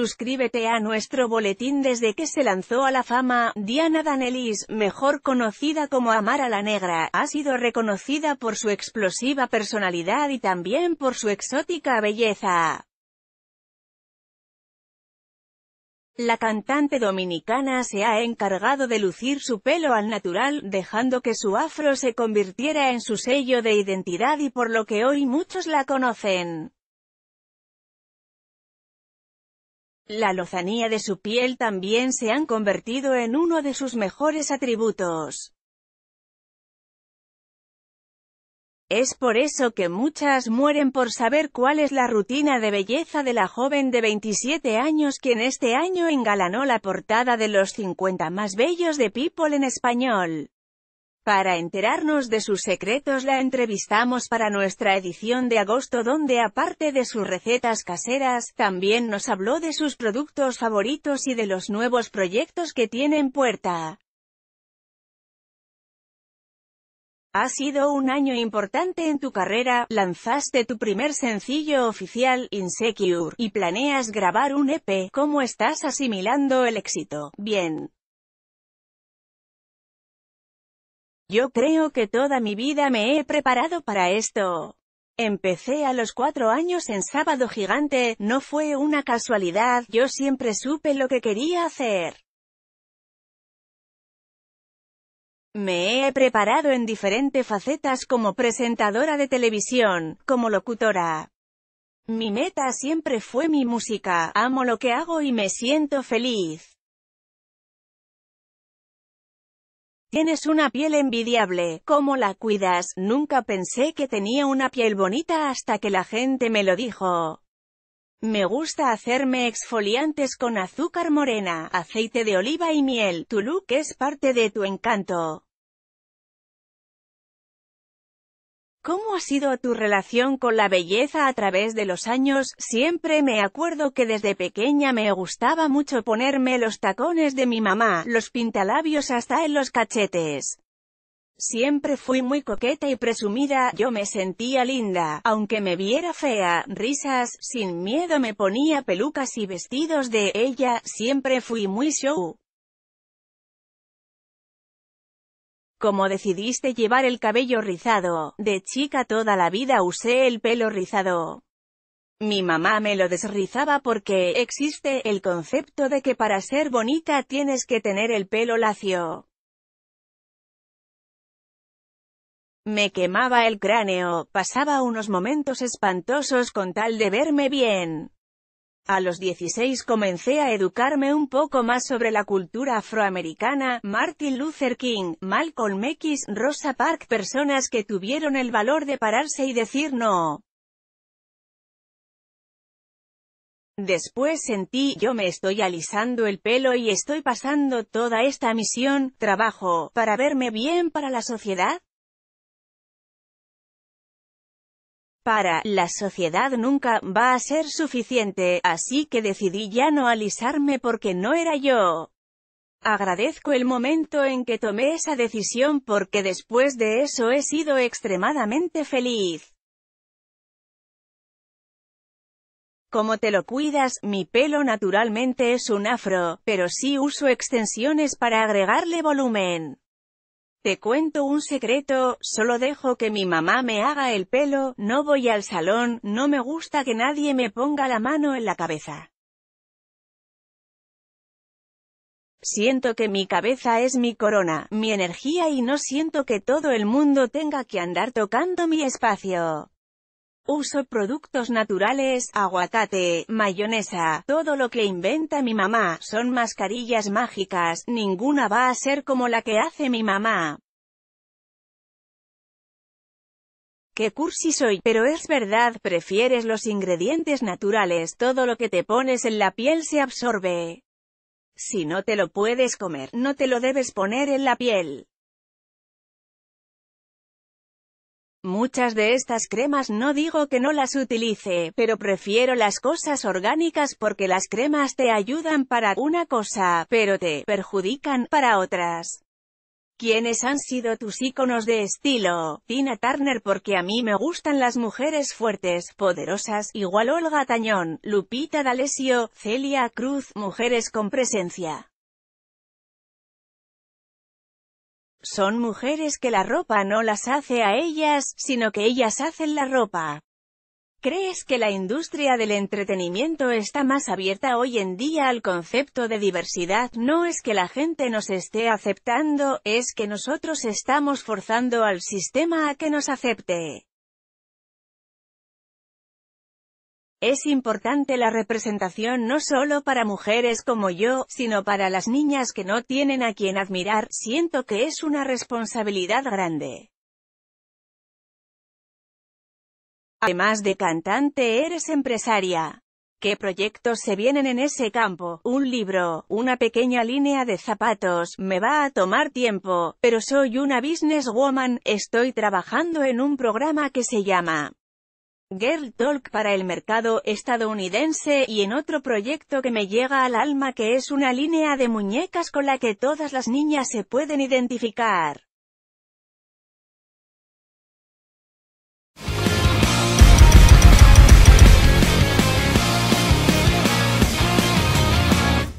Suscríbete a nuestro boletín desde que se lanzó a la fama, Diana Danelis, mejor conocida como Amara la Negra, ha sido reconocida por su explosiva personalidad y también por su exótica belleza. La cantante dominicana se ha encargado de lucir su pelo al natural, dejando que su afro se convirtiera en su sello de identidad y por lo que hoy muchos la conocen. La lozanía de su piel también se han convertido en uno de sus mejores atributos. Es por eso que muchas mueren por saber cuál es la rutina de belleza de la joven de 27 años quien este año engalanó la portada de los 50 más bellos de People en español. Para enterarnos de sus secretos la entrevistamos para nuestra edición de agosto donde aparte de sus recetas caseras, también nos habló de sus productos favoritos y de los nuevos proyectos que tiene en puerta. Ha sido un año importante en tu carrera, lanzaste tu primer sencillo oficial, Insecure, y planeas grabar un EP. ¿Cómo estás asimilando el éxito? Bien. Yo creo que toda mi vida me he preparado para esto. Empecé a los cuatro años en Sábado Gigante, no fue una casualidad, yo siempre supe lo que quería hacer. Me he preparado en diferentes facetas como presentadora de televisión, como locutora. Mi meta siempre fue mi música, amo lo que hago y me siento feliz. Tienes una piel envidiable, ¿cómo la cuidas? Nunca pensé que tenía una piel bonita hasta que la gente me lo dijo. Me gusta hacerme exfoliantes con azúcar morena, aceite de oliva y miel, tu look es parte de tu encanto. ¿Cómo ha sido tu relación con la belleza a través de los años? Siempre me acuerdo que desde pequeña me gustaba mucho ponerme los tacones de mi mamá, los pintalabios hasta en los cachetes. Siempre fui muy coqueta y presumida, yo me sentía linda, aunque me viera fea, risas, sin miedo me ponía pelucas y vestidos de ella, siempre fui muy show, Como decidiste llevar el cabello rizado, de chica toda la vida usé el pelo rizado. Mi mamá me lo desrizaba porque existe el concepto de que para ser bonita tienes que tener el pelo lacio. Me quemaba el cráneo, pasaba unos momentos espantosos con tal de verme bien. A los 16 comencé a educarme un poco más sobre la cultura afroamericana, Martin Luther King, Malcolm X, Rosa Parks, personas que tuvieron el valor de pararse y decir no. Después sentí, yo me estoy alisando el pelo y estoy pasando toda esta misión, trabajo, para verme bien para la sociedad. para la sociedad nunca va a ser suficiente, así que decidí ya no alisarme porque no era yo. Agradezco el momento en que tomé esa decisión porque después de eso he sido extremadamente feliz. Como te lo cuidas, mi pelo naturalmente es un afro, pero sí uso extensiones para agregarle volumen. Te cuento un secreto, solo dejo que mi mamá me haga el pelo, no voy al salón, no me gusta que nadie me ponga la mano en la cabeza. Siento que mi cabeza es mi corona, mi energía y no siento que todo el mundo tenga que andar tocando mi espacio. Uso productos naturales, aguacate, mayonesa, todo lo que inventa mi mamá, son mascarillas mágicas, ninguna va a ser como la que hace mi mamá. qué cursi soy, pero es verdad, prefieres los ingredientes naturales, todo lo que te pones en la piel se absorbe. Si no te lo puedes comer, no te lo debes poner en la piel. Muchas de estas cremas no digo que no las utilice, pero prefiero las cosas orgánicas porque las cremas te ayudan para una cosa, pero te perjudican para otras. ¿Quiénes han sido tus íconos de estilo? Tina Turner porque a mí me gustan las mujeres fuertes, poderosas, igual Olga Tañón, Lupita D'Alessio, Celia Cruz, mujeres con presencia. Son mujeres que la ropa no las hace a ellas, sino que ellas hacen la ropa. ¿Crees que la industria del entretenimiento está más abierta hoy en día al concepto de diversidad? No es que la gente nos esté aceptando, es que nosotros estamos forzando al sistema a que nos acepte. Es importante la representación no solo para mujeres como yo, sino para las niñas que no tienen a quien admirar, siento que es una responsabilidad grande. Además de cantante eres empresaria. ¿Qué proyectos se vienen en ese campo? Un libro, una pequeña línea de zapatos, me va a tomar tiempo, pero soy una businesswoman, estoy trabajando en un programa que se llama Girl Talk para el mercado estadounidense y en otro proyecto que me llega al alma que es una línea de muñecas con la que todas las niñas se pueden identificar.